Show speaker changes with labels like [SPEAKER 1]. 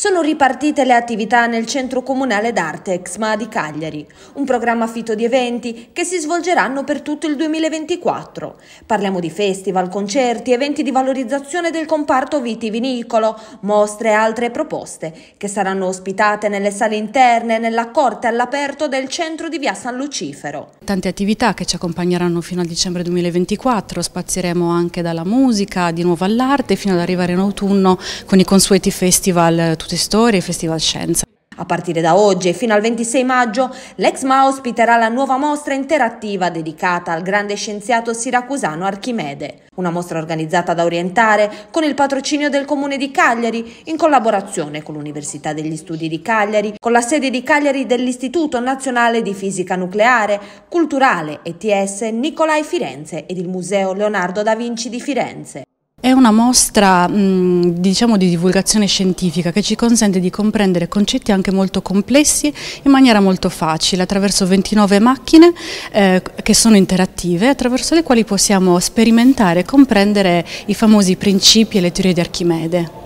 [SPEAKER 1] Sono ripartite le attività nel Centro Comunale d'Arte Exma di Cagliari, un programma fitto di eventi che si svolgeranno per tutto il 2024. Parliamo di festival, concerti, eventi di valorizzazione del comparto vitivinicolo, mostre e altre proposte che saranno ospitate nelle sale interne, nella corte all'aperto del centro
[SPEAKER 2] di Via San Lucifero. Tante attività che ci accompagneranno fino a dicembre 2024, spazieremo anche dalla musica, di nuovo all'arte, fino ad arrivare in autunno con i consueti festival eh, tutti Futuristori e Festival Scienza. A partire da oggi e fino al 26 maggio, l'Exma
[SPEAKER 1] ospiterà la nuova mostra interattiva dedicata al grande scienziato siracusano Archimede. Una mostra organizzata da Orientare con il patrocinio del Comune di Cagliari in collaborazione con l'Università degli Studi di Cagliari, con la sede di Cagliari dell'Istituto Nazionale di Fisica Nucleare, Culturale ETS Nicolai Firenze ed il Museo Leonardo da Vinci di Firenze.
[SPEAKER 2] È una mostra diciamo, di divulgazione scientifica che ci consente di comprendere concetti anche molto complessi in maniera molto facile attraverso 29 macchine eh, che sono interattive attraverso le quali possiamo sperimentare e comprendere i famosi principi e le teorie di Archimede.